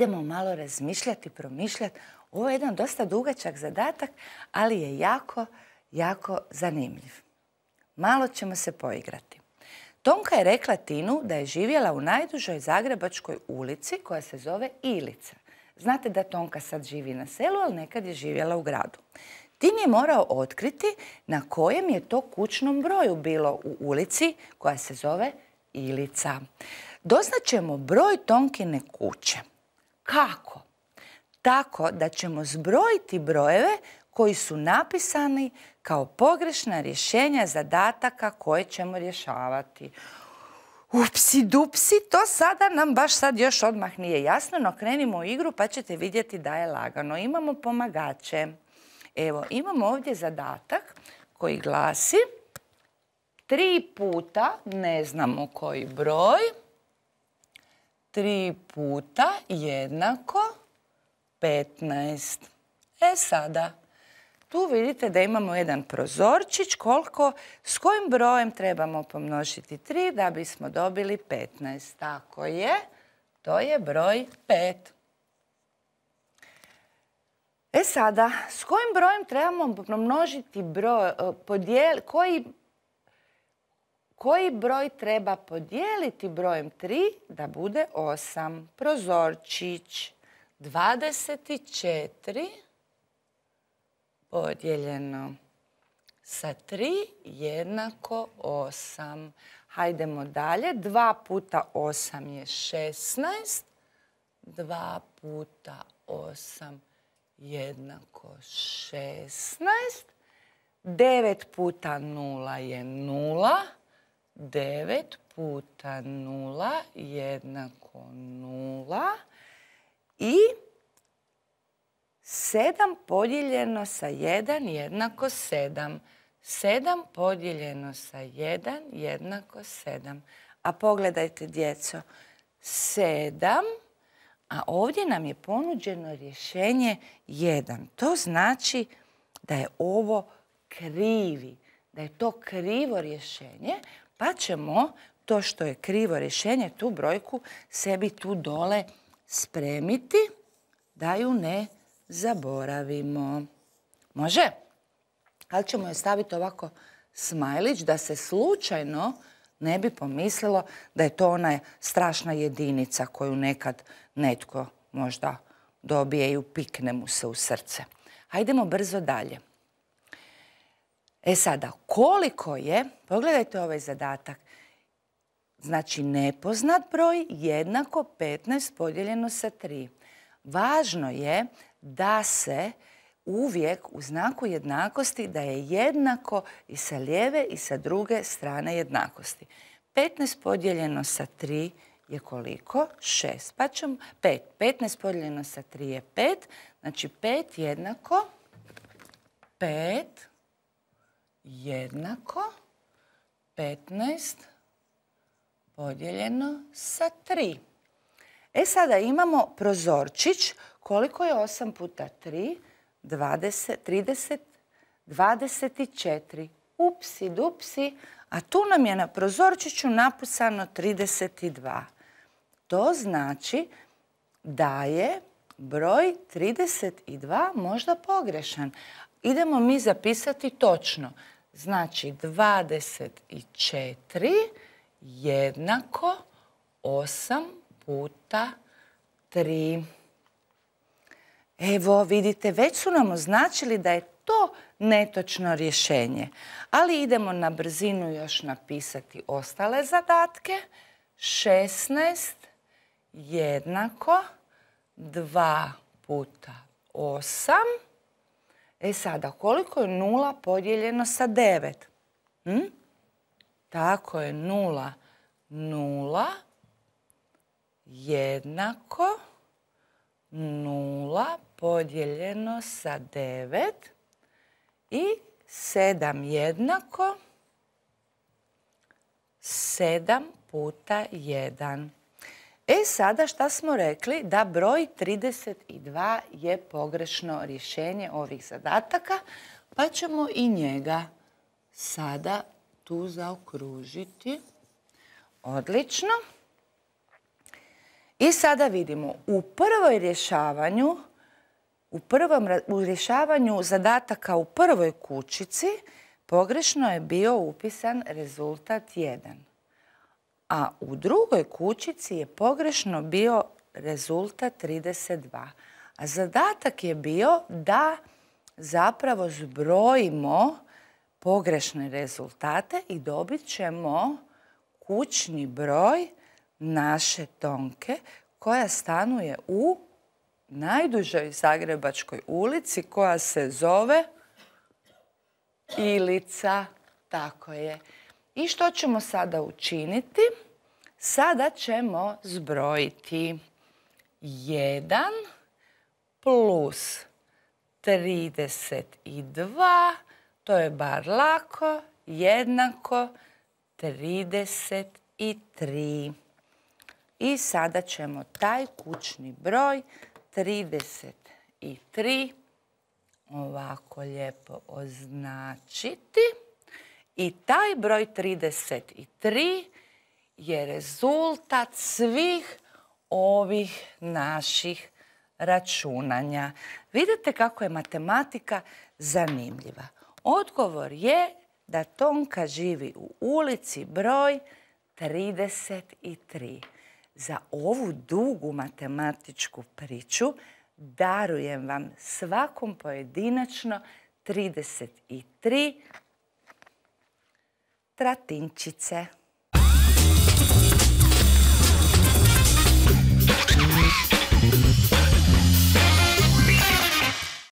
idemo malo razmišljati, promišljati. Ovo je jedan dosta dugačak zadatak, ali je jako, jako zanimljiv. Malo ćemo se poigrati. Tonka je rekla Tinu da je živjela u najdužoj Zagrebačkoj ulici koja se zove Ilica. Znate da Tonka sad živi na selu, ali nekad je živjela u gradu. Tin je morao otkriti na kojem je to kućnom broju bilo u ulici koja se zove Ilica. Doznaćemo broj Tonkine kuće. Kako? Tako da ćemo zbrojiti brojeve koji su napisani kao pogrešna rješenja zadataka koje ćemo rješavati. Upsi dupsi, to sada nam baš sad još odmah nije jasno, no krenimo u igru pa ćete vidjeti da je lagano. Imamo pomagače. Evo, imamo ovdje zadatak koji glasi tri puta, ne znamo koji broj, 3 puta jednako 15. E sada, tu vidite da imamo jedan prozorčić koliko, s kojim brojem trebamo pomnožiti 3 da bismo dobili 15. Tako je, to je broj 5. E sada, s kojim brojem trebamo pomnožiti broj, eh, koji koji broj treba podijeliti brojem 3 da bude 8. Prozorčić. 24 podijeljeno sa 3 jednako 8. Hajdemo dalje. 2 puta 8 je 16. 2 puta 8 jednako 16. 9 puta 0 je 0. 9 puta 0 jednako 0 i 7 podijeljeno sa 1 jednako 7. 7 podijeljeno sa 1 jednako 7. A pogledajte, djeco, 7, a ovdje nam je ponuđeno rješenje 1. To znači da je ovo krivi, da je to krivo rješenje, pa ćemo to što je krivo rješenje, tu brojku, sebi tu dole spremiti da ju ne zaboravimo. Može? Ali ćemo je staviti ovako smajlić da se slučajno ne bi pomislilo da je to ona strašna jedinica koju nekad netko možda dobije i upikne mu se u srce. Hajdemo brzo dalje. E sada, koliko je, pogledajte ovaj zadatak, znači nepoznat broj jednako 15 podijeljeno sa 3. Važno je da se uvijek u znaku jednakosti da je jednako i sa lijeve i sa druge strane jednakosti. 15 podijeljeno sa 3 je koliko? 6. Pa ćemo 5. 15 podijeljeno sa 3 je 5. Znači 5 jednako 5 jednako 15 podijeljeno sa 3. E sada imamo prozorčić. Koliko je 8 puta 3? 20, 30, 24. Upsi, dupsi. A tu nam je na prozorčiću napisano 32. To znači da je broj 32 možda pogrešan idemo mi zapisati točno. Znači 24 jednako 8 puta 3. Evo, vidite, već su nam označili da je to netočno rješenje. Ali idemo na brzinu još napisati ostale zadatke. 16 jednako 2 puta 8 E sada, koliko je nula podijeljeno sa devet? Hm? Tako je nula, nula, jednako, nula podijeljeno sa devet i sedam jednako, sedam puta jedan. E sada šta smo rekli? Da broj 32 je pogrešno rješenje ovih zadataka, pa ćemo i njega sada tu zaokružiti. Odlično. I sada vidimo, u prvoj rješavanju, u prvom u rješavanju zadataka u prvoj kućici pogrešno je bio upisan rezultat 1 a u drugoj kućici je pogrešno bio rezultat 32. A zadatak je bio da zapravo zbrojimo pogrešne rezultate i dobit ćemo kućni broj naše Tonke koja stanuje u najdužoj Zagrebačkoj ulici koja se zove Ilica. Tako je. I što ćemo sada učiniti? Sada ćemo zbrojiti 1 plus 32, to je bar lako, jednako 33. I sada ćemo taj kućni broj 33 ovako lijepo označiti. I taj broj 33 je rezultat svih ovih naših računanja. Vidite kako je matematika zanimljiva. Odgovor je da Tonka živi u ulici broj 33. Za ovu dugu matematičku priču darujem vam svakom pojedinačno 33 Tratinčice.